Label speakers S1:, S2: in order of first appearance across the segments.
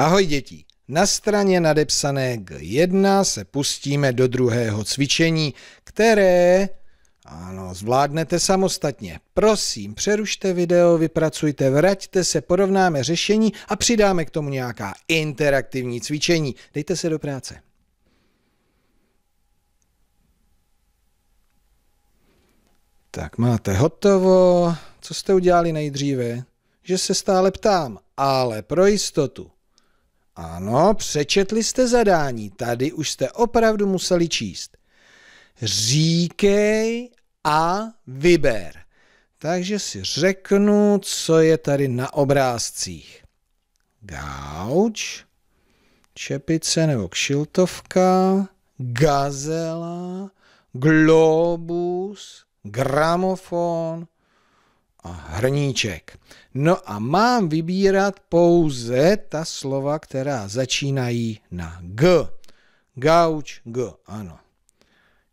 S1: Ahoj děti! Na straně nadepsané G1 se pustíme do druhého cvičení, které ano, zvládnete samostatně. Prosím, přerušte video, vypracujte, vraťte se, porovnáme řešení a přidáme k tomu nějaká interaktivní cvičení. Dejte se do práce. Tak máte hotovo. Co jste udělali nejdříve? Že se stále ptám, ale pro jistotu. Ano, přečetli jste zadání, tady už jste opravdu museli číst. Říkej a vyber. Takže si řeknu, co je tady na obrázcích. Gauč, čepice nebo kšiltovka, gazela, globus, gramofon, hrníček. No a mám vybírat pouze ta slova, která začínají na G. Gauč, G, ano.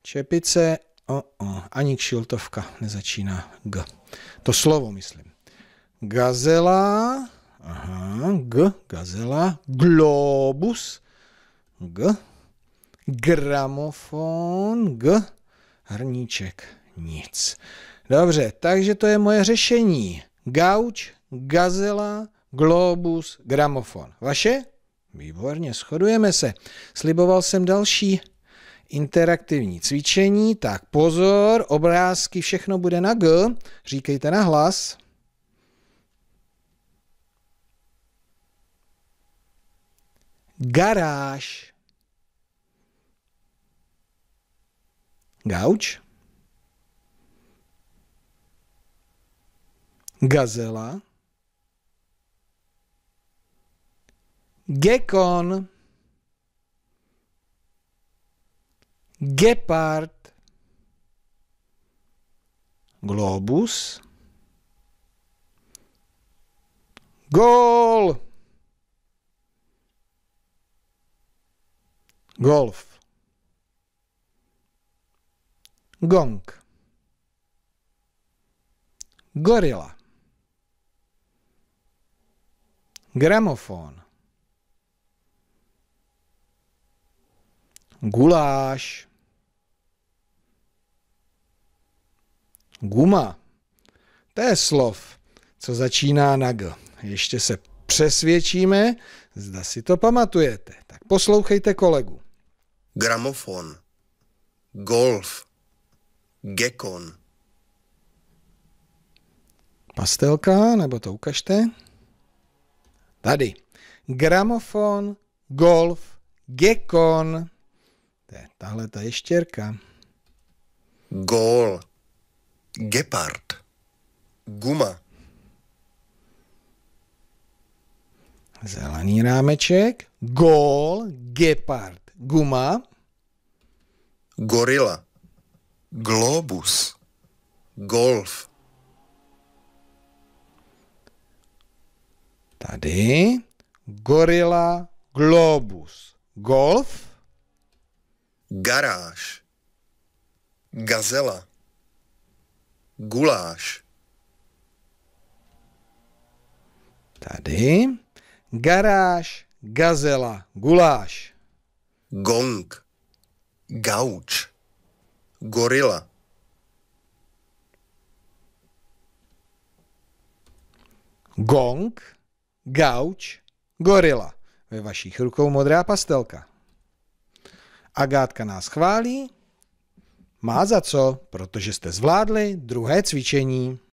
S1: Čepice, o, o, ani kšiltovka nezačíná G. To slovo, myslím. Gazela, aha, G, gazela, globus, G, gramofon, G, hrníček, nic. Dobře, takže to je moje řešení. Gauč, gazela, globus, gramofon. Vaše? Výborně, shodujeme se. Sliboval jsem další interaktivní cvičení. Tak pozor, obrázky, všechno bude na G. Říkejte na hlas. Garáž. Gauč. gazela, gekon, gepard, globus, gol, golf, gong, gorila. Gramofon. Guláš. Guma. To je slov, co začíná na G. Ještě se přesvědčíme, zda si to pamatujete. Tak poslouchejte kolegu. Gramofon. Golf. Gekon. Pastelka, nebo to ukažte. Tady. Gramofon, golf, gekon. To je tahle ta ještěrka. gol, Gepard. Guma. Zelený rámeček. gol, gepard, guma.
S2: Gorila. Globus. Golf.
S1: Tady.
S2: Gorila, globus, golf. Garáž. Gazela. Guláš.
S1: Tady. Garáž, gazela, guláš. Gong. Gauč.
S2: Gorila.
S1: Gong gauč, gorila. Ve vašich rukou modrá pastelka. Agátka nás chválí, má za co, protože jste zvládli druhé cvičení.